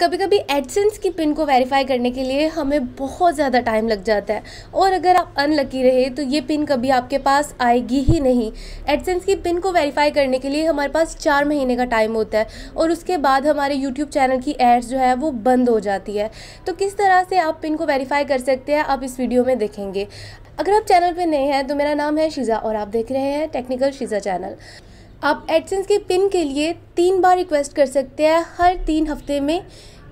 कभी कभी एडसेंस की पिन को वेरीफाई करने के लिए हमें बहुत ज़्यादा टाइम लग जाता है और अगर आप अनलकी रहे तो ये पिन कभी आपके पास आएगी ही नहीं एडसेंस की पिन को वेरीफाई करने के लिए हमारे पास चार महीने का टाइम होता है और उसके बाद हमारे यूट्यूब चैनल की एड्स जो है वो बंद हो जाती है तो किस तरह से आप पिन को वेरीफाई कर सकते हैं आप इस वीडियो में देखेंगे अगर आप चैनल पर नए हैं तो मेरा नाम है शीज़ा और आप देख रहे हैं टेक्निकल शीज़ा चैनल आप एडसेंस के पिन के लिए तीन बार रिक्वेस्ट कर सकते हैं हर तीन हफ्ते में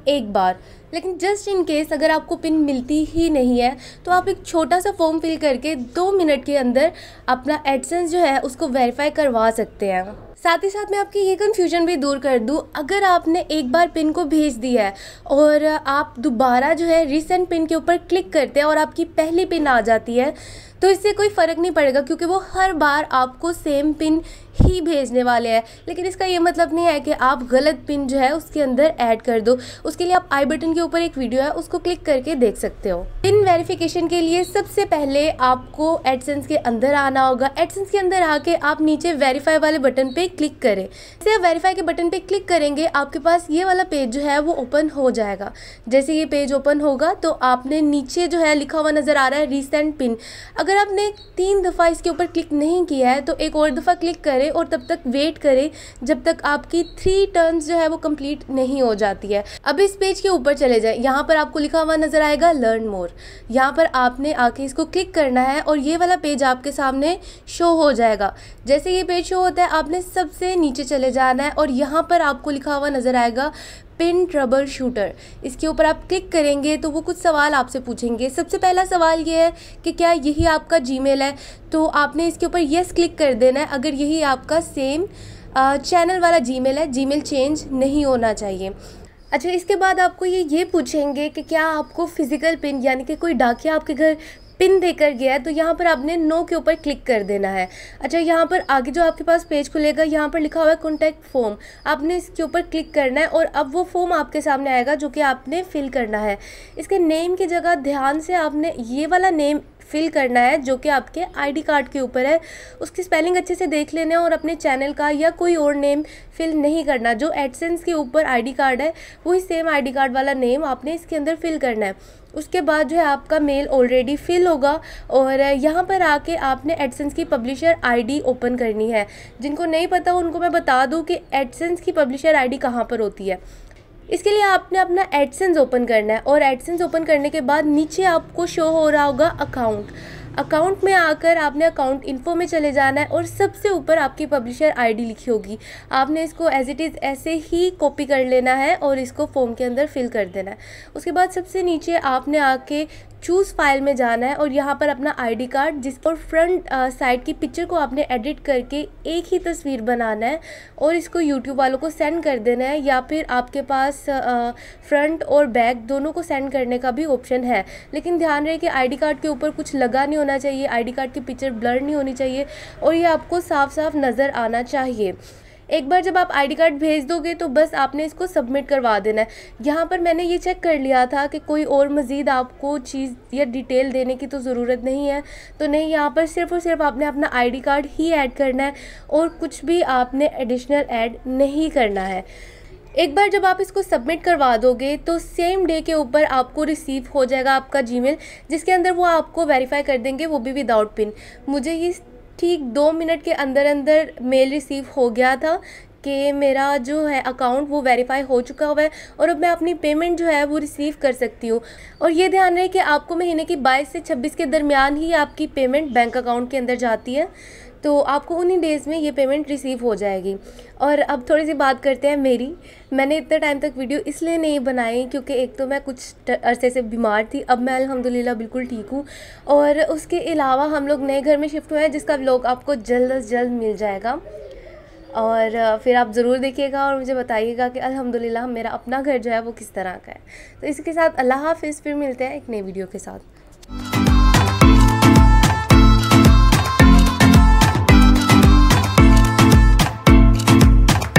एक बार लेकिन जस्ट इन केस अगर आपको पिन मिलती ही नहीं है तो आप एक छोटा सा फॉर्म फिल करके दो मिनट के अंदर अपना एडसेंस जो है उसको वेरीफाई करवा सकते हैं साथ ही साथ मैं आपकी ये कन्फ्यूजन भी दूर कर दूँ अगर आपने एक बार पिन को भेज दिया है और आप दोबारा जो है रिसेंट पिन के ऊपर क्लिक करते हैं और आपकी पहली पिन आ जाती है तो इससे कोई फ़र्क नहीं पड़ेगा क्योंकि वो हर बार आपको सेम पिन ही भेजने वाले हैं लेकिन इसका ये मतलब नहीं है कि आप गलत पिन जो है उसके अंदर ऐड कर दो उसके लिए आप आई बटन के ऊपर एक वीडियो है उसको क्लिक करके देख सकते हो पिन वेरिफिकेशन के लिए सबसे पहले आपको एडसेंस के अंदर आना होगा एडसेंस के अंदर आके आप नीचे वेरीफाई वाले बटन पे क्लिक करें जैसे आप वेरीफाई के बटन पे क्लिक करेंगे आपके पास ये वाला पेज जो है वो ओपन हो जाएगा जैसे ये पेज ओपन होगा तो आपने नीचे जो है लिखा हुआ नज़र आ रहा है रिसेंट पिन अगर अगर आपने तीन दफ़ा इसके ऊपर क्लिक नहीं किया है तो एक और दफ़ा क्लिक करें और तब तक वेट करें जब तक आपकी थ्री टर्न्स जो है वो कंप्लीट नहीं हो जाती है अब इस पेज के ऊपर चले जाएं यहाँ पर आपको लिखा हुआ नज़र आएगा लर्न मोर यहाँ पर आपने आके इसको क्लिक करना है और ये वाला पेज आपके सामने शो हो जाएगा जैसे ये पेज शो होता है आपने सबसे नीचे चले जाना है और यहाँ पर आपको लिखा हुआ नज़र आएगा पिन ट्रबल शूटर इसके ऊपर आप क्लिक करेंगे तो वो कुछ सवाल आपसे पूछेंगे सबसे पहला सवाल ये है कि क्या यही आपका जीमेल है तो आपने इसके ऊपर येस क्लिक कर देना है अगर यही आपका सेम चैनल वाला जीमेल है जीमेल चेंज नहीं होना चाहिए अच्छा इसके बाद आपको ये ये पूछेंगे कि क्या आपको फ़िज़िकल पिन यानी कि कोई डाकिया आपके घर पिन देकर गया है तो यहाँ पर आपने नो के ऊपर क्लिक कर देना है अच्छा यहाँ पर आगे जो आपके पास पेज खुलेगा यहाँ पर लिखा हुआ है कॉन्टैक्ट फॉर्म आपने इसके ऊपर क्लिक करना है और अब वो फॉर्म आपके सामने आएगा जो कि आपने फिल करना है इसके नेम की जगह ध्यान से आपने ये वाला नेम फिल करना है जो कि आपके आईडी कार्ड के ऊपर है उसकी स्पेलिंग अच्छे से देख लेना है और अपने चैनल का या कोई और नेम फिल नहीं करना जो एडसेंस के ऊपर आईडी कार्ड है वही सेम आईडी कार्ड वाला नेम आपने इसके अंदर फिल करना है उसके बाद जो है आपका मेल ऑलरेडी फिल होगा और यहाँ पर आके आपने एडसेंस की पब्लिशर आईडी ओपन करनी है जिनको नहीं पता उनको मैं बता दूँ कि एडसेंस की पब्लिशर आईडी कहाँ पर होती है इसके लिए आपने अपना एडसेंस ओपन करना है और एडसेंस ओपन करने के बाद नीचे आपको शो हो रहा होगा अकाउंट अकाउंट में आकर आपने अकाउंट इन्फो में चले जाना है और सबसे ऊपर आपकी पब्लिशर आईडी लिखी होगी आपने इसको एज इट इज़ ऐसे ही कॉपी कर लेना है और इसको फॉर्म के अंदर फिल कर देना है उसके बाद सबसे नीचे आपने आके चूज़ फाइल में जाना है और यहाँ पर अपना आईडी कार्ड जिस और फ्रंट साइड की पिक्चर को आपने एडिट करके एक ही तस्वीर बनाना है और इसको यूट्यूब वालों को सेंड कर देना है या फिर आपके पास फ्रंट uh, और बैक दोनों को सेंड करने का भी ऑप्शन है लेकिन ध्यान रहे कि आईडी कार्ड के ऊपर कुछ लगा नहीं होना चाहिए आई कार्ड की पिक्चर ब्लर नहीं होनी चाहिए और ये आपको साफ साफ नज़र आना चाहिए एक बार जब आप आईडी कार्ड भेज दोगे तो बस आपने इसको सबमिट करवा देना है यहाँ पर मैंने ये चेक कर लिया था कि कोई और मज़ीद आपको चीज़ या डिटेल देने की तो ज़रूरत नहीं है तो नहीं यहाँ पर सिर्फ और सिर्फ आपने अपना आईडी कार्ड ही ऐड करना है और कुछ भी आपने एडिशनल ऐड नहीं करना है एक बार जब आप इसको सबमिट करवा दोगे तो सेम डे के ऊपर आपको रिसीव हो जाएगा आपका जीमेल जिसके अंदर वो आपको वेरीफाई कर देंगे वो भी विदाउट पिन मुझे ये ठीक दो मिनट के अंदर अंदर मेल रिसीव हो गया था कि मेरा जो है अकाउंट वो वेरीफाई हो चुका हुआ है और अब मैं अपनी पेमेंट जो है वो रिसीव कर सकती हूँ और ये ध्यान रहे कि आपको महीने की बाईस से छब्बीस के दरमियान ही आपकी पेमेंट बैंक अकाउंट के अंदर जाती है तो आपको उन्हीं डेज़ में ये पेमेंट रिसीव हो जाएगी और अब थोड़ी सी बात करते हैं मेरी मैंने इतने टाइम तक वीडियो इसलिए नहीं बनाई क्योंकि एक तो मैं कुछ अरसे से बीमार थी अब मैं अलहमदिल्ला बिल्कुल ठीक हूँ और उसके अलावा हम लोग नए घर में शिफ्ट हुए हैं जिसका लोग आपको जल्द अज जल्द मिल जाएगा और फिर आप ज़रूर देखिएगा और मुझे बताइएगा कि अलहमदिल्ला मेरा अपना घर जो है वो किस तरह का है तो इसके साथ अल्लाह हाफिज़ फिर मिलते हैं एक नई वीडियो के साथ